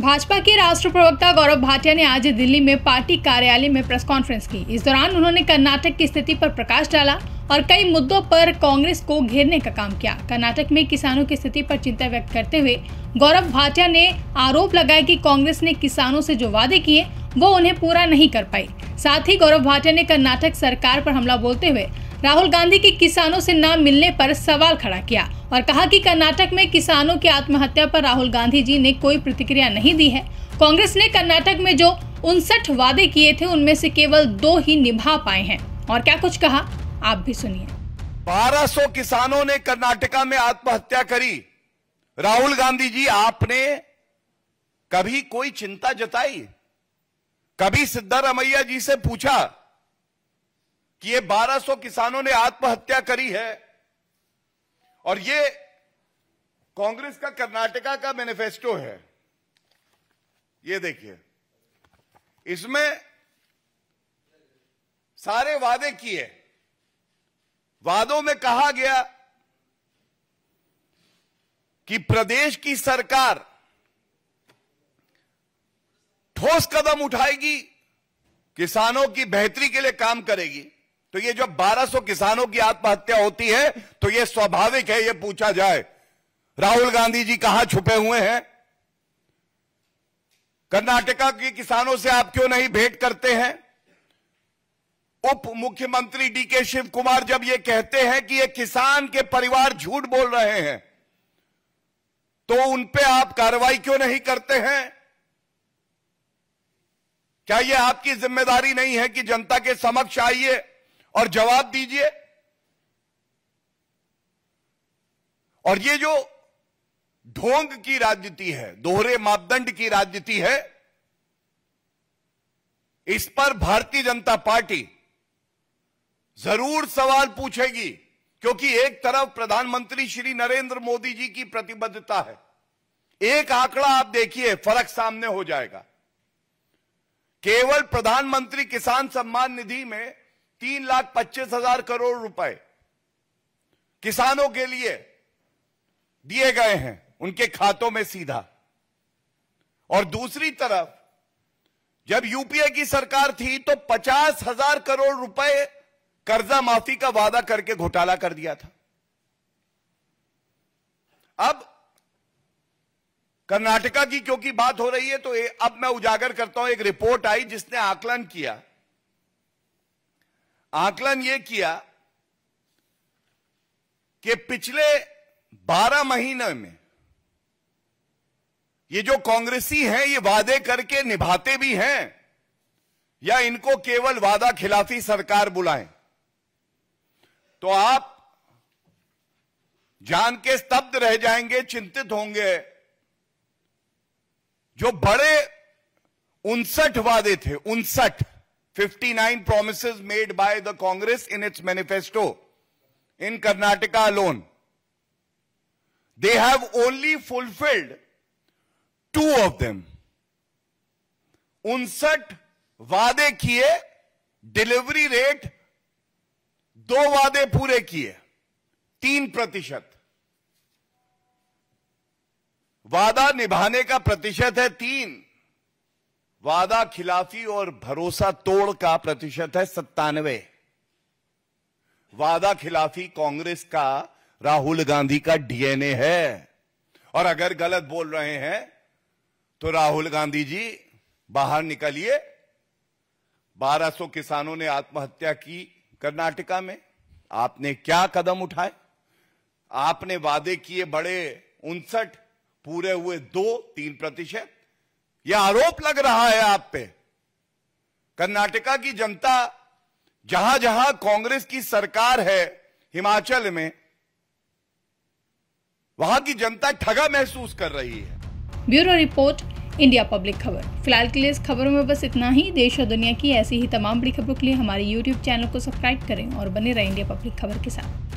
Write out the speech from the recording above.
भाजपा के राष्ट्रीय प्रवक्ता गौरव भाटिया ने आज दिल्ली में पार्टी कार्यालय में प्रेस कॉन्फ्रेंस की इस दौरान उन्होंने कर्नाटक की स्थिति पर प्रकाश डाला और कई मुद्दों पर कांग्रेस को घेरने का काम किया कर्नाटक में किसानों की स्थिति पर चिंता व्यक्त करते हुए गौरव भाटिया ने आरोप लगाया कि कांग्रेस ने किसानों से जो वादे किए वो उन्हें पूरा नहीं कर पाई साथ ही गौरव भाटिया ने कर्नाटक सरकार पर हमला बोलते हुए राहुल गांधी के किसानों से न मिलने पर सवाल खड़ा किया और कहा कि कर्नाटक में किसानों की आत्महत्या पर राहुल गांधी जी ने कोई प्रतिक्रिया नहीं दी है कांग्रेस ने कर्नाटक में जो उनसठ वादे किए थे उनमें से केवल दो ही निभा पाए हैं और क्या कुछ कहा आप भी सुनिए 1200 किसानों ने कर्नाटका में आत्महत्या करी राहुल गांधी जी आपने कभी कोई चिंता जताई कभी सिद्धारमैया जी से पूछा कि ये 1200 किसानों ने आत्महत्या करी है और ये कांग्रेस का कर्नाटका का मैनिफेस्टो है ये देखिए इसमें सारे वादे किए वादों में कहा गया कि प्रदेश की सरकार ठोस कदम उठाएगी किसानों की बेहतरी के लिए काम करेगी तो ये जो 1200 किसानों की आत्महत्या होती है तो ये स्वाभाविक है ये पूछा जाए राहुल गांधी जी कहां छुपे हुए हैं कर्नाटका के किसानों से आप क्यों नहीं भेंट करते हैं उप मुख्यमंत्री डी के शिव कुमार जब ये कहते हैं कि ये किसान के परिवार झूठ बोल रहे हैं तो उन पे आप कार्रवाई क्यों नहीं करते हैं क्या यह आपकी जिम्मेदारी नहीं है कि जनता के समक्ष आइए और जवाब दीजिए और ये जो ढोंग की राजनीति है दोहरे मापदंड की राजनीति है इस पर भारतीय जनता पार्टी जरूर सवाल पूछेगी क्योंकि एक तरफ प्रधानमंत्री श्री नरेंद्र मोदी जी की प्रतिबद्धता है एक आंकड़ा आप देखिए फर्क सामने हो जाएगा केवल प्रधानमंत्री किसान सम्मान निधि में तीन लाख पच्चीस हजार करोड़ रुपए किसानों के लिए दिए गए हैं उनके खातों में सीधा और दूसरी तरफ जब यूपीए की सरकार थी तो पचास हजार करोड़ रुपए कर्जा माफी का वादा करके घोटाला कर दिया था अब कर्नाटका की क्योंकि बात हो रही है तो ए, अब मैं उजागर करता हूं एक रिपोर्ट आई जिसने आकलन किया आकलन यह किया कि पिछले 12 महीने में ये जो कांग्रेसी हैं ये वादे करके निभाते भी हैं या इनको केवल वादा खिलाफी सरकार बुलाए तो आप जान के स्तब्ध रह जाएंगे चिंतित होंगे जो बड़े उनसठ वादे थे उनसठ 59 promises made by the Congress in its manifesto in Karnataka alone. They have only fulfilled two of them. 59 vaade kiye delivery rate do vaade pure kiye 3% vaada nibhane ka pratishat hai है वादा खिलाफी और भरोसा तोड़ का प्रतिशत है सत्तानवे वादा खिलाफी कांग्रेस का राहुल गांधी का डीएनए है और अगर गलत बोल रहे हैं तो राहुल गांधी जी बाहर निकलिए 1200 किसानों ने आत्महत्या की कर्नाटका में आपने क्या कदम उठाए आपने वादे किए बड़े उनसठ पूरे हुए दो तीन प्रतिशत यह आरोप लग रहा है आप पे कर्नाटका की जनता जहां जहां कांग्रेस की सरकार है हिमाचल में वहां की जनता ठगा महसूस कर रही है ब्यूरो रिपोर्ट इंडिया पब्लिक खबर फिलहाल के लिए इस खबरों में बस इतना ही देश और दुनिया की ऐसी ही तमाम बड़ी खबरों के लिए हमारे यूट्यूब चैनल को सब्सक्राइब करें और बने रहें इंडिया पब्लिक खबर के साथ